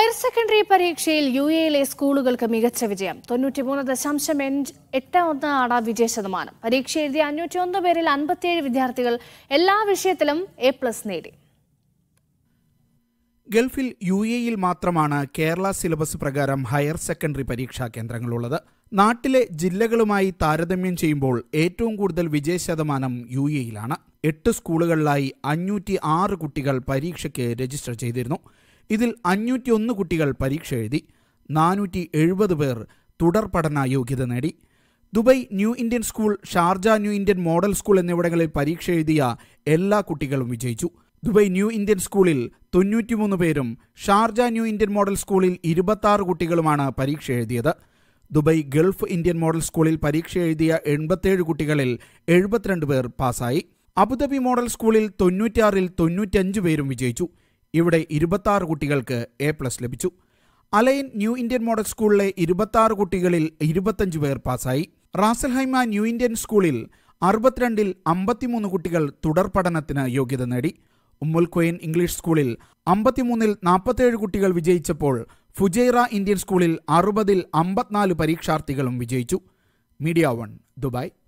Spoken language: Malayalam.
ഹയർ സെക്കൻഡറി പരീക്ഷയിൽ യു എയിലെ സ്കൂളുകൾക്ക് മികച്ച വിജയം തൊണ്ണൂറ്റിമൂന്ന് ദശാംശം എട്ട് ഒന്നാണ് വിജയ ശതമാനം പരീക്ഷ എഴുതിയ ഒന്ന് പേരിൽ അൻപത്തിയേഴ് വിദ്യാർത്ഥികൾ എല്ലാ വിഷയത്തിലും എ പ്ലസ് നേടി ഗൾഫിൽ യു എയിൽ മാത്രമാണ് കേരള സിലബസ് പ്രകാരം ഹയർ സെക്കൻഡറി പരീക്ഷാ കേന്ദ്രങ്ങളുള്ളത് നാട്ടിലെ ജില്ലകളുമായി താരതമ്യം ചെയ്യുമ്പോൾ ഏറ്റവും കൂടുതൽ ശതമാനം യു എയിലാണ് എട്ട് സ്കൂളുകളിലായി അഞ്ഞൂറ്റി ആറ് കുട്ടികൾ പരീക്ഷയ്ക്ക് രജിസ്റ്റർ ചെയ്തിരുന്നു ഇതിൽ അഞ്ഞൂറ്റിയൊന്ന് കുട്ടികൾ പരീക്ഷ എഴുതി നാനൂറ്റി എഴുപത് പേർ തുടർ പഠന യോഗ്യത നേടി Dubai new Indian school Sharjah new Indian model school എന്നിവിടങ്ങളിൽ പരീക്ഷ എഴുതിയ എല്ലാ കുട്ടികളും വിജയിച്ചു ദുബൈ ന്യൂ ഇന്ത്യൻ സ്കൂളിൽ തൊണ്ണൂറ്റിമൂന്ന് പേരും ഷാർജ ന്യൂ ഇന്ത്യൻ മോഡൽ സ്കൂളിൽ ഇരുപത്താറ് കുട്ടികളുമാണ് പരീക്ഷ എഴുതിയത് ദുബൈ ഗൾഫ് ഇന്ത്യൻ മോഡൽ സ്കൂളിൽ പരീക്ഷ എഴുതിയ എൺപത്തേഴ് കുട്ടികളിൽ എഴുപത്തിരണ്ട് പേർ പാസായി അബുദാബി മോഡൽ സ്കൂളിൽ തൊണ്ണൂറ്റിയാറിൽ തൊണ്ണൂറ്റഞ്ച് പേരും വിജയിച്ചു ഇവിടെ ഇരുപത്താറ് കുട്ടികൾക്ക് എ പ്ലസ് ലഭിച്ചു അലൈൻ ന്യൂ ഇന്ത്യൻ മോഡൽ സ്കൂളിലെ ഇരുപത്താറ് കുട്ടികളിൽ ഇരുപത്തഞ്ച് പേർ പാസ്സായി റാസൽഹൈമ ന്യൂ ഇന്ത്യൻ സ്കൂളിൽ അറുപത്തിരണ്ടിൽ അമ്പത്തിമൂന്ന് കുട്ടികൾ തുടർ പഠനത്തിന് യോഗ്യത നേടി ഉമ്മുൽ കൊയിൻ ഇംഗ്ലീഷ് സ്കൂളിൽ അമ്പത്തിമൂന്നിൽ നാൽപ്പത്തേഴ് കുട്ടികൾ വിജയിച്ചപ്പോൾ ഫുജൈറ ഇന്ത്യൻ സ്കൂളിൽ അറുപതിൽ അമ്പത്തിനാല് പരീക്ഷാർത്ഥികളും വിജയിച്ചു മീഡിയ വൺ ദുബായ്